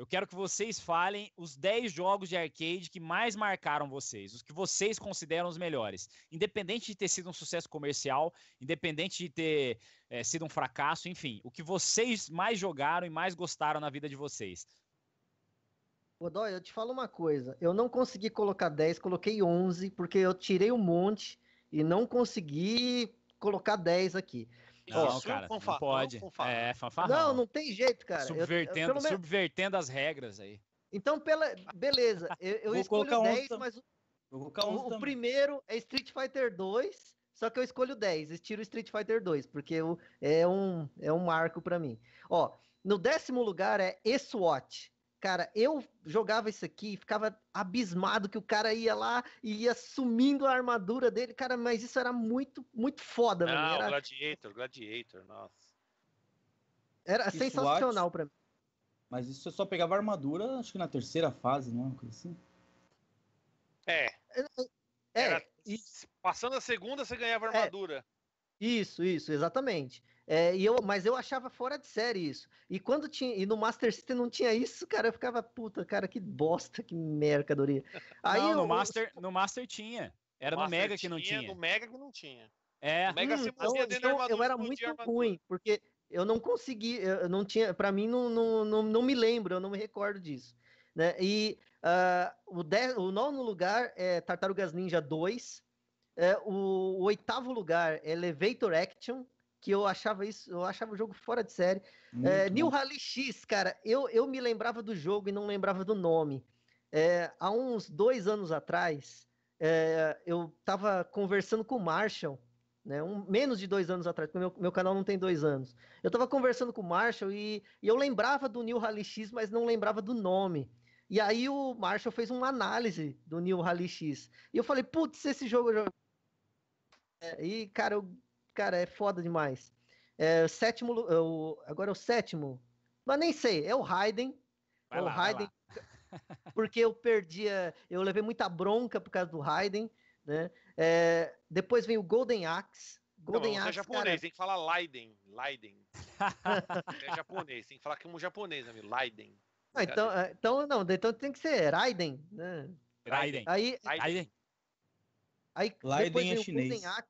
Eu quero que vocês falem os 10 jogos de arcade que mais marcaram vocês, os que vocês consideram os melhores. Independente de ter sido um sucesso comercial, independente de ter é, sido um fracasso, enfim, o que vocês mais jogaram e mais gostaram na vida de vocês. Godoy, eu te falo uma coisa. Eu não consegui colocar 10, coloquei 11, porque eu tirei um monte e não consegui colocar 10 aqui. Não, Isso, é cara, não é pode. É, fanfarrão. Não, não tem jeito, cara. Subvertendo, eu, eu, subvertendo as regras aí. Então, pela... beleza, eu, eu Vou escolho 10, mas o, o, primeiro é Street Fighter 2, só que eu escolho 10, estiro Street Fighter 2, porque eu, é, um, é um marco para mim. Ó, no décimo lugar é SWAT. Cara, eu jogava isso aqui e ficava abismado que o cara ia lá e ia sumindo a armadura dele. Cara, mas isso era muito, muito foda, Não, mano. Era... Gladiator, Gladiator, nossa. Era e sensacional SWAT, pra mim. Mas isso eu só pegava armadura, acho que na terceira fase, né? Uma coisa assim. É. é, é era, e... Passando a segunda, você ganhava é. armadura. É. Isso, isso, exatamente. É, e eu, mas eu achava fora de série isso. E quando tinha, e no Master System não tinha isso, cara, eu ficava puta, cara, que bosta, que mercadoria. Aí não, eu, no Master, eu... no Master tinha. Era no, no Mega tinha, que não tinha. No Mega que não tinha. É. Mega hum, então, então eu era muito ruim, porque eu não consegui, eu não tinha, para mim não, não, não, não me lembro, eu não me recordo disso. Né? E uh, o, de, o nono lugar é Tartarugas Ninja 2, é, o, o oitavo lugar é Elevator Action, que eu achava isso, eu achava o jogo fora de série. É, New Rally X, cara, eu, eu me lembrava do jogo e não lembrava do nome. É, há uns dois anos atrás, é, eu estava conversando com o Marshall, né, um, menos de dois anos atrás, porque meu, meu canal não tem dois anos. Eu estava conversando com o Marshall e, e, eu lembrava do New Rally X, mas não lembrava do nome. E aí o Marshall fez uma análise do New Rally X. E eu falei, putz, esse jogo eu joguei. É, e, cara, eu cara, é foda demais. É, sétimo, é o, agora é o sétimo, mas nem sei, é o Raiden. é lá, o Raiden, porque eu perdia, eu levei muita bronca por causa do Raiden, né? É, depois vem o Golden Axe. Golden não, é Axe, é japonês, cara... tem que falar Leiden, Leiden. é japonês, tem que falar como japonês, amigo, Leiden. Ah, então, é, então, não, então tem que ser Raiden, né? Raiden. Aí, Raiden. Aí, Raiden. Aí, Leiden é chinês. Golden Axe,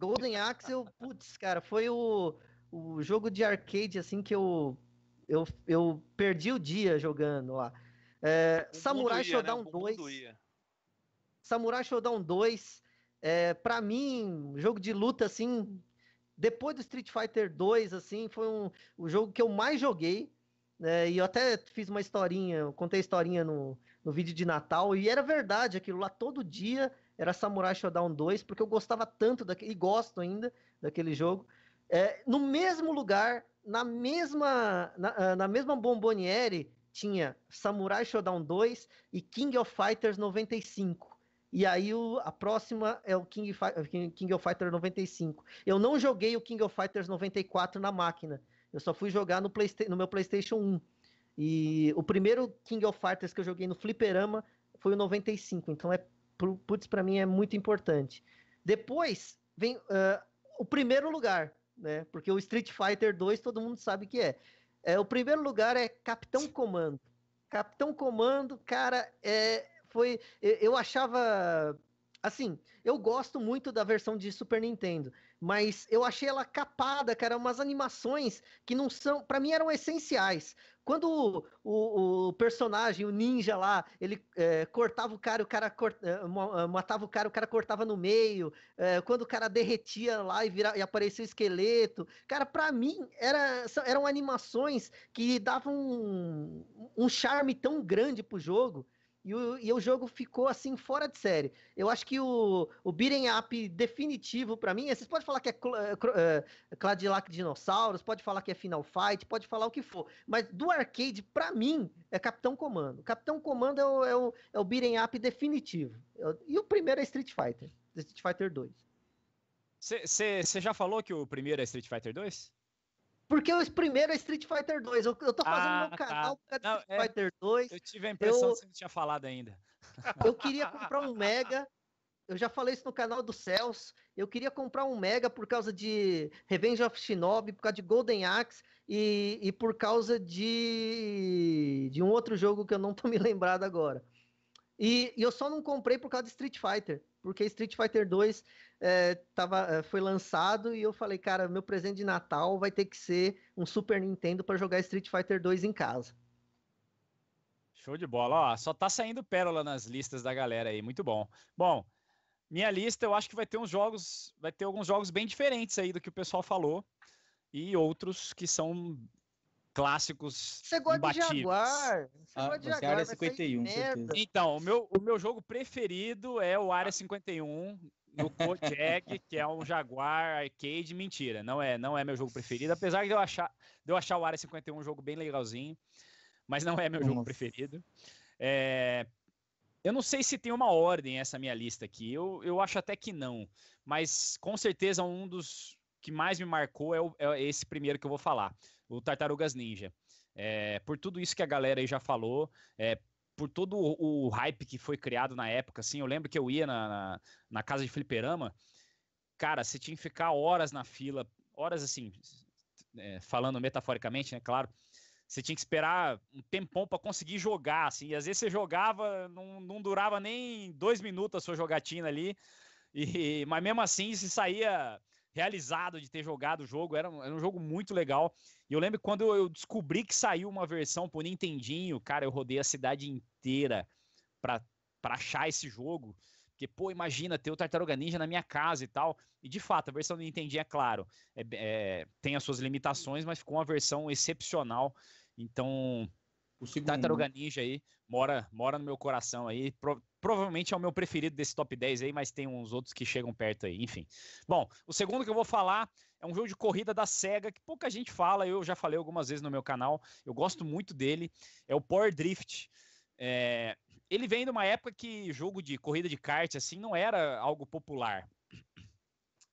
Golden Axe, eu, putz, cara, foi o, o jogo de arcade, assim, que eu, eu, eu perdi o dia jogando lá. É, Samurai Shodown né? 2. Samurai Shodown 2, é, pra mim, jogo de luta, assim, depois do Street Fighter 2, assim, foi um, o jogo que eu mais joguei. É, e eu até fiz uma historinha, contei a historinha no, no vídeo de Natal, e era verdade aquilo lá, todo dia era Samurai Shodown 2, porque eu gostava tanto daquele, e gosto ainda daquele jogo. É, no mesmo lugar, na mesma, na, ah, na mesma bomboniere, tinha Samurai Shodown 2 e King of Fighters 95. E aí o, a próxima é o King, eh, King of Fighters 95. Eu não joguei o King of Fighters 94 na máquina. Eu só fui jogar no, Playsta no meu PlayStation 1. E o primeiro King of Fighters que eu joguei no fliperama foi o 95. Então é putz, para mim é muito importante. Depois vem uh, o primeiro lugar, né? Porque o Street Fighter 2 todo mundo sabe que é. é. O primeiro lugar é Capitão Comando. Capitão Comando, cara, é, foi. Eu, eu achava Assim, eu gosto muito da versão de Super Nintendo, mas eu achei ela capada, cara, umas animações que não são, para mim eram essenciais. Quando o, o, o, personagem, o ninja lá, ele é, cortava o cara, o cara cort, é, é, matava o cara, o cara cortava no meio. É, quando o cara derretia lá e, vira, e aparecia o esqueleto. Cara, para mim, era, eram animações que davam um, um charme tão grande pro jogo e o, e o jogo ficou assim fora de série. Eu acho que o, o beating up definitivo para mim, é, vocês podem falar que é, é, é Dinossauros, pode falar que é Final Fight, pode falar o que for. Mas do arcade, para mim, é Capitão Comando. Capitão Comando é o, é o, é o beating up definitivo. E o primeiro é Street Fighter, Street Fighter 2. Você já falou que o primeiro é Street Fighter 2? Porque o primeiro é Street Fighter 2. Eu, eu tô fazendo ah, meu tá. canal por causa Street é, Fighter 2. Eu tive a impressão eu, que você não tinha falado ainda. Eu queria comprar um Mega. Eu já falei isso no canal do Celso. Eu queria comprar um Mega por causa de Revenge of Shinobi, por causa de Golden Axe e, e por causa de, de um outro jogo que eu não tô me lembrado agora. E, e eu só não comprei por causa de Street Fighter porque Street Fighter 2 é, tava, é, foi lançado e eu falei, cara, meu presente de Natal vai ter que ser um Super Nintendo para jogar Street Fighter 2 em casa. Show de bola, ó, só tá saindo pérola nas listas da galera aí, muito bom. Bom, minha lista eu acho que vai ter uns jogos, vai ter alguns jogos bem diferentes aí do que o pessoal falou e outros que são clássicos. Chegou gosta imbatíveis. de Jaguar. Você ah, de é Jaguar. 51, então, o meu, o meu jogo preferido é o Área 51 no Kojak, que é um Jaguar arcade. Mentira, não é, não é meu jogo preferido. Apesar de eu achar, de eu achar o Área 51 um jogo bem legalzinho, mas não é meu Nossa. jogo preferido. É, eu não sei se tem uma ordem essa minha lista aqui. Eu, eu acho até que não. Mas com certeza um dos que mais me marcou é, o, é esse primeiro que eu vou falar o Tartarugas Ninja. É, por tudo isso que a galera aí já falou, é, por todo o, o, hype que foi criado na época, assim, eu lembro que eu ia na, na, na casa de fliperama, cara, você tinha que ficar horas na fila, horas assim, é, falando metaforicamente, né, claro, você tinha que esperar um tempão para conseguir jogar, assim, e às vezes você jogava, não, não durava nem dois minutos a sua jogatina ali, e, mas mesmo assim, se saía realizado de ter jogado o jogo. Era um, era um jogo muito legal. E eu lembro quando eu descobri que saiu uma versão pro Nintendinho, cara, eu rodei a cidade inteira pra, pra achar esse jogo. Porque, pô, imagina ter o Tartaruga Ninja na minha casa e tal. E de fato, a versão do Nintendinho, é claro, é, é, tem as suas limitações, mas ficou uma versão excepcional. Então, o segundo. Tartaruga Ninja aí, mora, mora no meu coração aí. Pro, provavelmente é o meu preferido desse top 10 aí, mas tem uns outros que chegam perto aí, enfim. Bom, o segundo que eu vou falar é um jogo de corrida da SEGA que pouca gente fala, eu já falei algumas vezes no meu canal, eu gosto muito dele, é o Power Drift. É, ele vem de uma época que jogo de corrida de kart assim não era algo popular.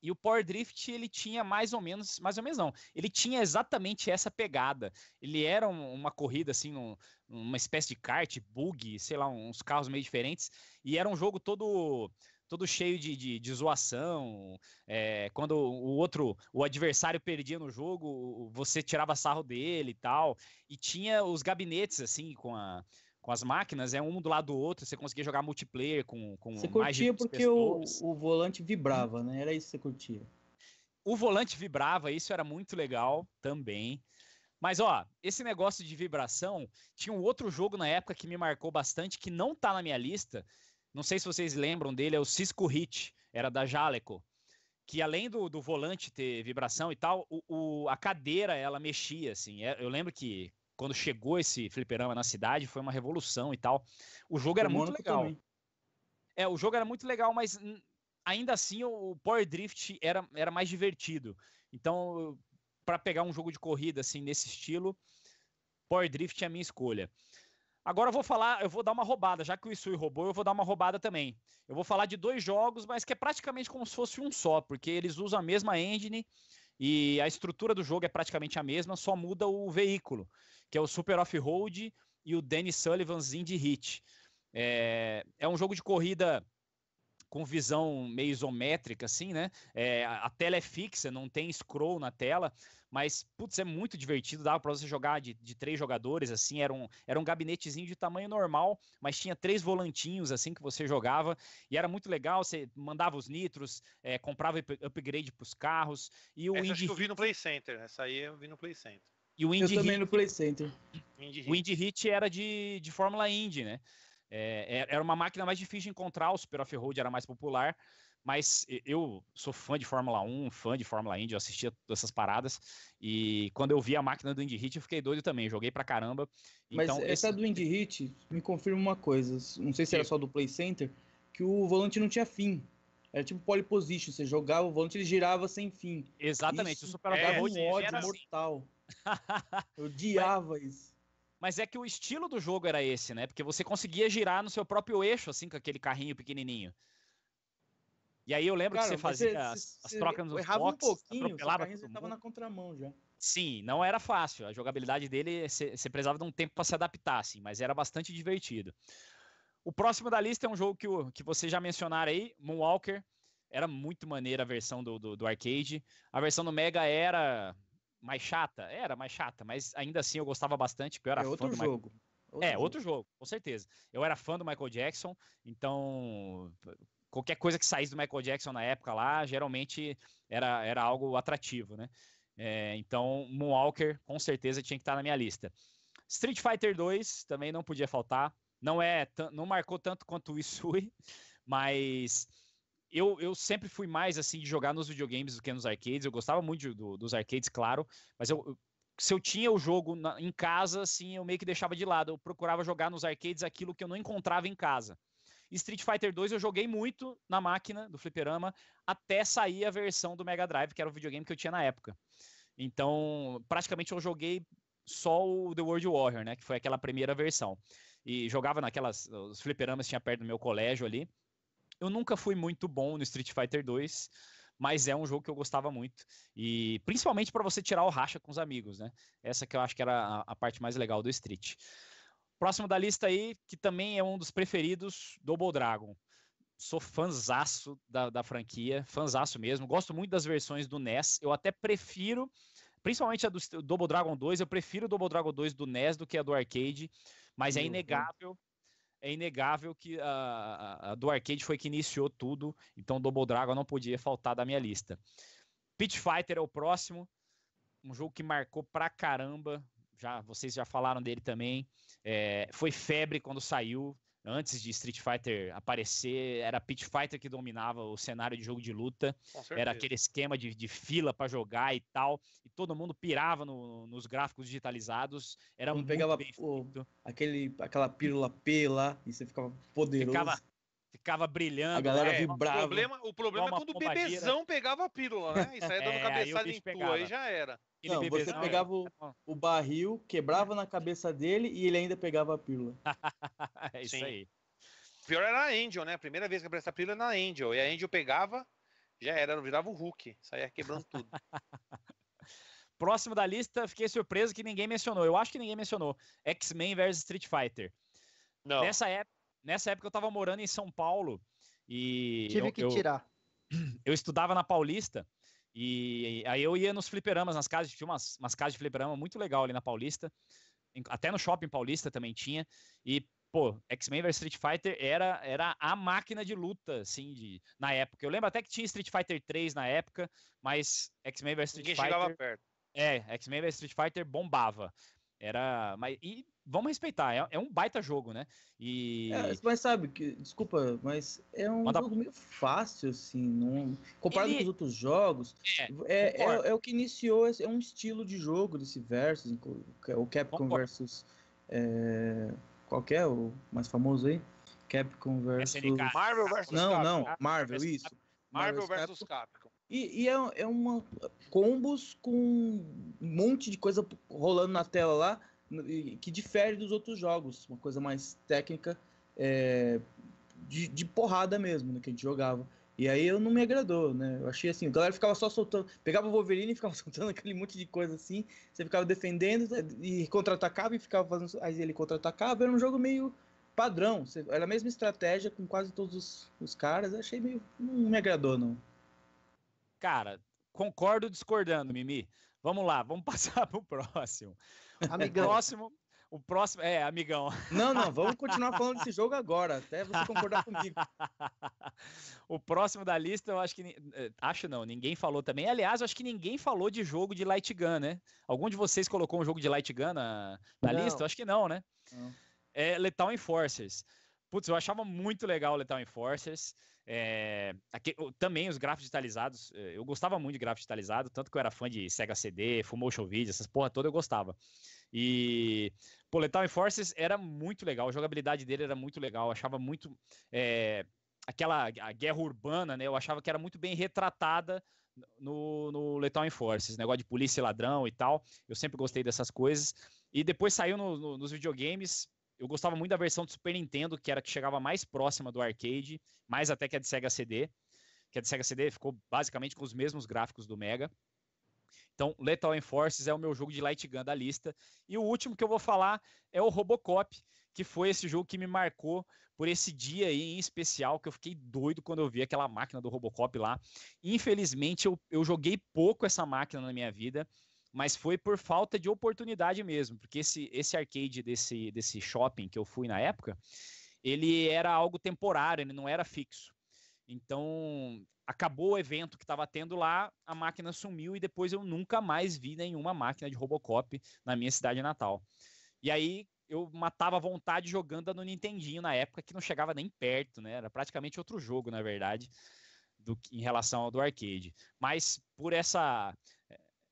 E o Power Drift, ele tinha mais ou menos, mais ou menos não, ele tinha exatamente essa pegada. Ele era um, uma corrida, assim, um, uma espécie de kart, bug, sei lá, uns carros meio diferentes. E era um jogo todo todo cheio de, de, de zoação. É, quando o outro, o adversário perdia no jogo, você tirava sarro dele e tal. E tinha os gabinetes, assim, com a com as máquinas, é um do lado do outro, você conseguia jogar multiplayer com, com você mais Você curtia porque o, o volante vibrava, né? Era isso que você curtia. O volante vibrava, isso era muito legal também. Mas ó, esse negócio de vibração, tinha um outro jogo na época que me marcou bastante, que não tá na minha lista. Não sei se vocês lembram dele, é o Cisco Hit, era da Jaleco. Que além do, do volante ter vibração e tal, o, o, a cadeira ela mexia, assim. É, eu lembro que quando chegou esse fliperama na cidade, foi uma revolução e tal. O jogo era o muito legal. Também. É, o jogo era muito legal, mas ainda assim o Power Drift era, era mais divertido. Então, para pegar um jogo de corrida assim nesse estilo, Power Drift é a minha escolha. Agora eu vou falar, eu vou dar uma roubada, já que o Isui roubou, eu vou dar uma roubada também. Eu vou falar de dois jogos, mas que é praticamente como se fosse um só, porque eles usam a mesma engine e a estrutura do jogo é praticamente a mesma, só muda o veículo, que é o Super Off-Road e o Danny Sullivan's Indy Hit. É, é um jogo de corrida com visão meio isométrica, assim, né? É, a tela é fixa, não tem scroll na tela. Mas, putz, é muito divertido, dava para você jogar de, de três jogadores, assim, era um, era um gabinetezinho de tamanho normal, mas tinha três volantinhos, assim, que você jogava, e era muito legal, você mandava os nitros, é, comprava upgrade pros carros, e o Indy... acho que eu vi no Play Center, essa aí eu vi no Play Center. E o Indy eu também Hit, no Play Center. Indy o Indy Hit era de, de Fórmula Indy, né? É, é, era uma máquina mais difícil de encontrar, o Super Off-Road era mais popular, mas eu sou fã de Fórmula 1, fã de Fórmula Indy, eu assistia todas essas paradas. E quando eu vi a máquina do Indy Hit, eu fiquei doido também, joguei pra caramba. Mas então, essa esse... do Indy Hit, me confirma uma coisa, não sei se era só do Play Center, que o volante não tinha fim. Era tipo pole position, você jogava o volante, ele girava sem fim. Exatamente, isso o Super é, um ódio assim. mortal. Assim. eu odiava isso. Mas é que o estilo do jogo era esse, né? Porque você conseguia girar no seu próprio eixo, assim, com aquele carrinho pequenininho. E aí eu lembro Cara, que você fazia é, as, as, trocas nos errava box, um pouquinho, atropelava todo mundo. tava na contramão já. Sim, não era fácil. A jogabilidade dele, você precisava de um tempo para se adaptar, assim, mas era bastante divertido. O próximo da lista é um jogo que, que vocês já mencionaram aí, Moonwalker. Era muito maneira a versão do, do, do arcade. A versão do Mega era mais chata? Era mais chata, mas ainda assim eu gostava bastante, porque eu era é fã outro do jogo. Michael... É, outro é, jogo. outro jogo, com certeza. Eu era fã do Michael Jackson, então qualquer coisa que saísse do Michael Jackson na época lá, geralmente era, era algo atrativo, né? É, então, Moonwalker com certeza tinha que estar na minha lista. Street Fighter 2 também não podia faltar. Não é, não marcou tanto quanto o Isui, mas eu, eu sempre fui mais assim de jogar nos videogames do que nos arcades. Eu gostava muito do, dos arcades, claro, mas eu, eu se eu tinha o jogo na, em casa, assim, eu meio que deixava de lado. Eu procurava jogar nos arcades aquilo que eu não encontrava em casa. Street Fighter 2 eu joguei muito na máquina do fliperama até sair a versão do Mega Drive, que era o videogame que eu tinha na época. Então, praticamente eu joguei só o The World Warrior, né? Que foi aquela primeira versão. E jogava naquelas. Os fliperamas tinha perto do meu colégio ali. Eu nunca fui muito bom no Street Fighter 2, mas é um jogo que eu gostava muito. E principalmente para você tirar o racha com os amigos, né? Essa que eu acho que era a, a parte mais legal do Street. Próximo da lista aí, que também é um dos preferidos, Double Dragon. Sou fanzaço da, da franquia, fanzaço mesmo. Gosto muito das versões do NES. Eu até prefiro, principalmente a do Double Dragon 2, eu prefiro o Double Dragon 2 do NES do que a do arcade, mas é uhum. é inegável é inegável que a, a, a, do arcade foi que iniciou tudo, então Double Dragon não podia faltar da minha lista. Pit Fighter é o próximo, um jogo que marcou pra caramba já vocês já falaram dele também. É, foi febre quando saiu. Antes de Street Fighter aparecer, era Pit Fighter que dominava o cenário de jogo de luta. Era aquele esquema de, de fila para jogar e tal. E todo mundo pirava no, nos gráficos digitalizados. Era um pegava o, aquele, aquela pílula P lá e você ficava poderoso. Ficava Ficava brilhando. A galera né? vibrava. O problema, o problema é quando o bebezão pegava a pílula, né? E saía é dando é, cabeçada em tu, aí já era. Não, você é pegava o, o, barril, quebrava na cabeça dele e ele ainda pegava a pílula. é isso Sim. aí. O pior era a Angel, né? A primeira vez que apareceu a pílula era na Angel. E a Angel pegava, já era, virava o Hulk. Saía quebrando tudo. Próximo da lista, fiquei surpreso que ninguém mencionou. Eu acho que ninguém mencionou. X-Men versus Street Fighter. Não. Nessa época, nessa época eu estava morando em São Paulo e. Tive eu, que eu, tirar. Eu estudava na Paulista. E aí eu ia nos fliperamas, nas casas, tinha umas, umas casas de fliperama muito legal ali na Paulista. Até no shopping paulista também tinha. E, pô, X-Men vs Street Fighter era, era a máquina de luta, assim, de, na época. Eu lembro até que tinha Street Fighter 3 na época, mas X-Men vs Street Ninguém Fighter. Chegava perto. É, X-Men vs Street Fighter bombava. Era. Mas, e vamos respeitar, é, é um baita jogo, né? E... É, mas sabe, que, desculpa, mas é um Manda... jogo meio fácil, assim. Não... Comparado Ele... com os outros jogos, é, é, é, o que iniciou, é um estilo de jogo desse Versus, o Capcom concordo. versus. qual é o mais famoso aí? Capcom versus. SNK. Marvel versus Não, Capcom. não, Marvel, isso. Marvel, Marvel versus Capcom. Capcom. E, e é, é uma combos com um monte de coisa rolando na tela lá que difere dos outros jogos, uma coisa mais técnica é, de, de, porrada mesmo, né, que a gente jogava. E aí eu não me agradou, né? Eu achei assim, a galera ficava só soltando, pegava o Wolverine e ficava soltando aquele monte de coisa assim, você ficava defendendo né, e contra-atacava e ficava fazendo, aí ele contra-atacava, era um jogo meio padrão, era a mesma estratégia com quase todos os, os caras, eu achei meio não me agradou não. Cara, concordo discordando, Mimi. Vamos lá, vamos passar para o próximo. Amigão. O próximo, o próximo. É, amigão. Não, não, vamos continuar falando desse jogo agora, até você concordar comigo. O próximo da lista, eu acho que. Eh, acho não, ninguém falou também. Aliás, eu acho que ninguém falou de jogo de Light Gun, né? Algum de vocês colocou um jogo de Light Gun na, na lista? Eu acho que não, né? Não. É Letal Enforcers. Putz, eu achava muito legal o Lethal Enforcers. É, eh, aqui, também os gráficos digitalizados. Eh, eu gostava muito de gráfico digitalizado, tanto que eu era fã de Sega CD, Motion Video, essas porra toda eu gostava. E, pô, Lethal Enforcers era muito legal. A jogabilidade dele era muito legal. Eu achava muito... É, aquela a guerra urbana, né? Eu achava que era muito bem retratada no, no Lethal Enforcers negócio de polícia e ladrão e tal. Eu sempre gostei dessas coisas. E depois saiu no, no, nos videogames eu gostava muito da versão do Super Nintendo, que era que chegava mais próxima do arcade, mais até que a de Sega CD, que a de Sega CD ficou basicamente com os mesmos gráficos do Mega. Então, Lethal Enforces é o meu jogo de light gun da lista. E o último que eu vou falar é o Robocop, que foi esse jogo que me marcou por esse dia aí em especial, que eu fiquei doido quando eu vi aquela máquina do Robocop lá. Infelizmente, eu, eu joguei pouco essa máquina na minha vida mas foi por falta de oportunidade mesmo, porque esse, esse arcade desse, desse shopping que eu fui na época, ele era algo temporário, ele não era fixo. Então, acabou o evento que estava tendo lá, a máquina sumiu e depois eu nunca mais vi nenhuma máquina de Robocop na minha cidade natal. E aí eu matava a vontade jogando no Nintendinho na época, que não chegava nem perto, né? Era praticamente outro jogo, na verdade, do em relação ao do arcade. Mas por essa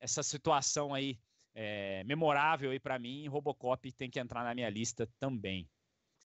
essa situação aí é, memorável aí para mim, Robocop tem que entrar na minha lista também.